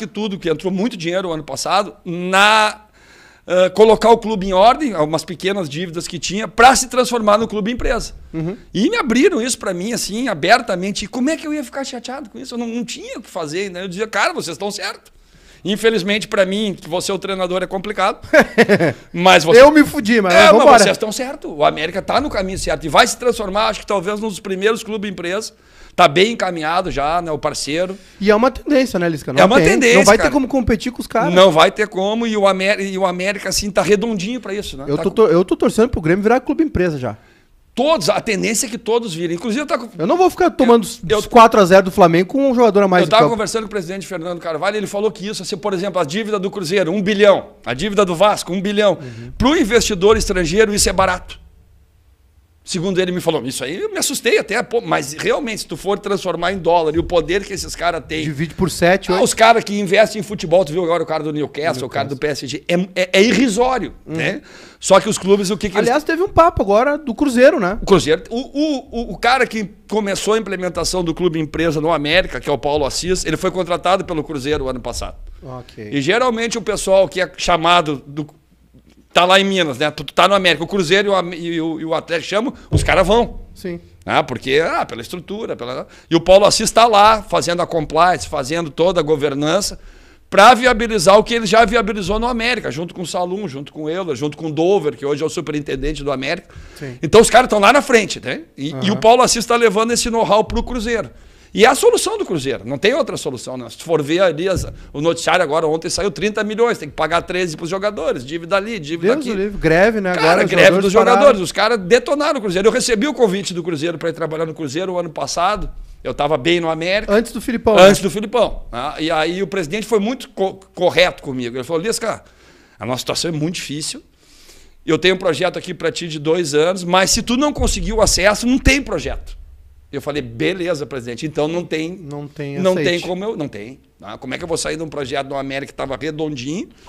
que tudo, que entrou muito dinheiro o ano passado, na Uh, colocar o clube em ordem, algumas pequenas dívidas que tinha, para se transformar no clube empresa. Uhum. E me abriram isso para mim, assim, abertamente. E como é que eu ia ficar chateado com isso? Eu não, não tinha o que fazer. Né? Eu dizia, cara, vocês estão certos. Infelizmente, para mim, que você é o treinador, é complicado. mas você... Eu me fudi, mas. É, mas vocês estão certo. O América está no caminho certo. E vai se transformar, acho que talvez, num dos primeiros clubes empresa. Tá bem encaminhado já, né? O parceiro. E é uma tendência, né, Lisca? Não é uma tem. tendência. Não vai cara. ter como competir com os caras. Não vai ter como, e o, Amer... e o América, assim, tá redondinho para isso, né? Eu, tá tô, com... eu tô torcendo pro Grêmio virar clube empresa já. Todos, a tendência é que todos virem. Inclusive, eu, tava, eu não vou ficar tomando eu, os 4x0 do Flamengo com um jogador a mais. Eu estava conversando com o presidente Fernando Carvalho, ele falou que isso, assim, por exemplo, a dívida do Cruzeiro, um bilhão, a dívida do Vasco, um bilhão. Uhum. Para o investidor estrangeiro, isso é barato. Segundo ele me falou, isso aí eu me assustei até, pô, mas realmente, se tu for transformar em dólar e o poder que esses caras têm. Divide por sete, ah, Os caras que investem em futebol, tu viu agora o cara do Newcastle, Newcastle. o cara do PSG, é, é, é irrisório, uhum. né? Só que os clubes, o que, que Aliás, eles... teve um papo agora do Cruzeiro, né? O Cruzeiro. O, o, o, o cara que começou a implementação do clube empresa no América, que é o Paulo Assis, ele foi contratado pelo Cruzeiro ano passado. Ok. E geralmente o pessoal que é chamado do, tá lá em Minas, né? Tu, tá no América, o Cruzeiro e o, e o, e o Atlético chamam, os caras vão. Sim. né? porque, ah, pela estrutura. Pela... E o Paulo Assis está lá, fazendo a compliance, fazendo toda a governança, para viabilizar o que ele já viabilizou no América, junto com o Salum, junto com o Euler, junto com o Dover, que hoje é o superintendente do América. Sim. Então os caras estão lá na frente, né? E, uhum. e o Paulo Assis está levando esse know-how para o Cruzeiro. E é a solução do Cruzeiro, não tem outra solução. Né? Se for ver ali, as, o noticiário agora ontem saiu 30 milhões, tem que pagar 13 para os jogadores, dívida ali, dívida Deus aqui. Livre, greve, né? Cara, agora greve dos pararam. jogadores, os caras detonaram o Cruzeiro. Eu recebi o convite do Cruzeiro para ir trabalhar no Cruzeiro o ano passado, eu estava bem no América. Antes do Filipão. Né? Antes né? do Filipão. Né? E aí o presidente foi muito co correto comigo. Ele falou, Lias, cara, a nossa situação é muito difícil, eu tenho um projeto aqui para ti de dois anos, mas se tu não conseguir o acesso, não tem projeto. Eu falei, beleza, presidente. Então não tem. Não tem Não tem como eu. Não tem. Ah, como é que eu vou sair de um projeto do América que estava redondinho? Ah,